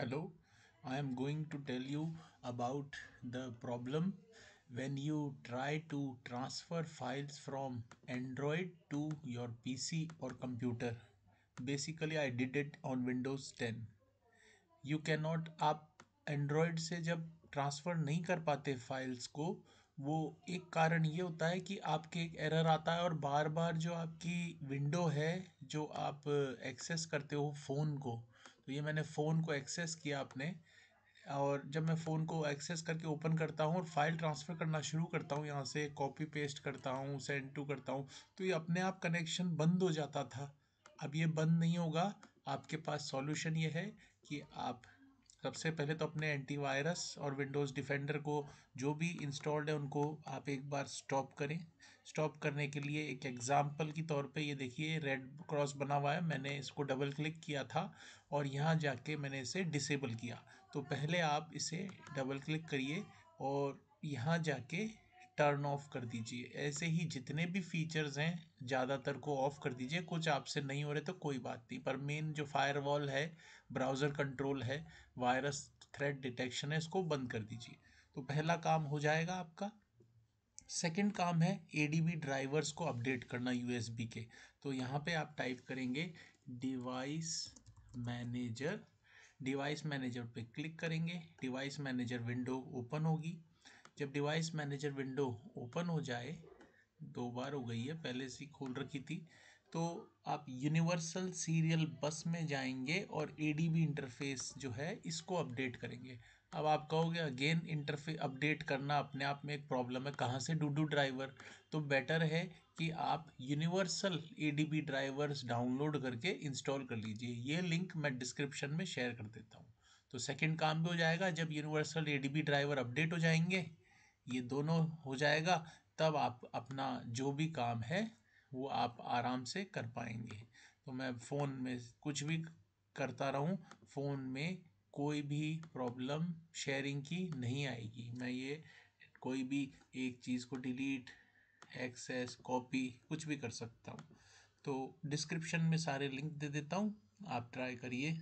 hello i am going to tell you about the problem when you try to transfer files from android to your pc or computer basically i did it on windows 10 you cannot आप Android से जब transfer नहीं कर पाते files को वो एक कारण ये होता है कि आपके एक एरर आता है और बार बार जो आपकी विंडो है जो आप एक्सेस करते हो फ़ोन को तो ये मैंने फ़ोन को एक्सेस किया अपने और जब मैं फ़ोन को एक्सेस करके ओपन करता हूँ और फाइल ट्रांसफ़र करना शुरू करता हूँ यहाँ से कॉपी पेस्ट करता हूँ सेंड टू करता हूँ तो ये अपने आप कनेक्शन बंद हो जाता था अब ये बंद नहीं होगा आपके पास सॉल्यूशन ये है कि आप सबसे पहले तो अपने एंटीवायरस और विंडोज़ डिफेंडर को जो भी इंस्टॉल्ड है उनको आप एक बार स्टॉप करें स्टॉप करने के लिए एक एग्ज़ाम्पल की तौर पे ये देखिए रेड क्रॉस बना हुआ है मैंने इसको डबल क्लिक किया था और यहाँ जाके मैंने इसे डिसेबल किया तो पहले आप इसे डबल क्लिक करिए और यहाँ जाके टर्न ऑफ कर दीजिए ऐसे ही जितने भी फीचर्स हैं ज़्यादातर को ऑफ कर दीजिए कुछ आपसे नहीं हो रहे तो कोई बात नहीं पर मेन जो फायरवॉल है ब्राउज़र कंट्रोल है वायरस थ्रेड डिटेक्शन है इसको बंद कर दीजिए तो पहला काम हो जाएगा आपका सेकंड काम है ए ड्राइवर्स को अपडेट करना यू के तो यहाँ पर आप टाइप करेंगे डिवाइस मैनेजर डिवाइस मैनेजर पे क्लिक करेंगे डिवाइस मैनेजर विंडो ओपन होगी जब डिवाइस मैनेजर विंडो ओपन हो जाए दो बार हो गई है पहले से खोल रखी थी तो आप यूनिवर्सल सीरियल बस में जाएंगे और ए इंटरफेस जो है इसको अपडेट करेंगे अब आप कहोगे अगेन इंटरफेस अपडेट करना अपने आप में एक प्रॉब्लम है कहाँ से डूडू ड्राइवर तो बेटर है कि आप यूनिवर्सल ए ड्राइवर्स डाउनलोड करके इंस्टॉल कर लीजिए ये लिंक मैं डिस्क्रिप्शन में शेयर कर देता हूँ तो सेकेंड काम भी हो जाएगा जब यूनिवर्सल ए ड्राइवर अपडेट हो जाएंगे ये दोनों हो जाएगा तब आप अपना जो भी काम है वो आप आराम से कर पाएंगे तो मैं फ़ोन में कुछ भी करता रहूँ फ़ोन में कोई भी प्रॉब्लम शेयरिंग की नहीं आएगी मैं ये कोई भी एक चीज़ को डिलीट एक्सेस कॉपी कुछ भी कर सकता हूँ तो डिस्क्रिप्शन में सारे लिंक दे देता हूँ आप ट्राई करिए